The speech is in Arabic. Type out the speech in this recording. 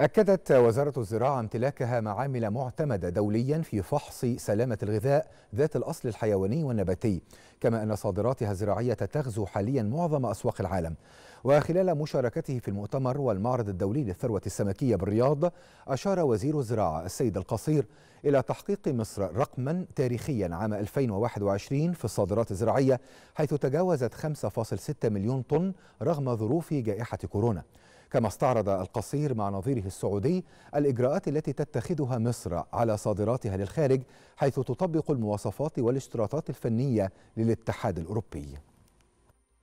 أكدت وزارة الزراعة امتلاكها معامل معتمدة دوليا في فحص سلامة الغذاء ذات الأصل الحيواني والنباتي كما أن صادراتها الزراعية تغزو حاليا معظم أسواق العالم وخلال مشاركته في المؤتمر والمعرض الدولي للثروة السمكية بالرياض أشار وزير الزراعة السيد القصير إلى تحقيق مصر رقما تاريخيا عام 2021 في الصادرات الزراعية حيث تجاوزت 5.6 مليون طن رغم ظروف جائحة كورونا كما استعرض القصير مع نظيره السعودي الإجراءات التي تتخذها مصر على صادراتها للخارج حيث تطبق المواصفات والاشتراطات الفنية للاتحاد الأوروبي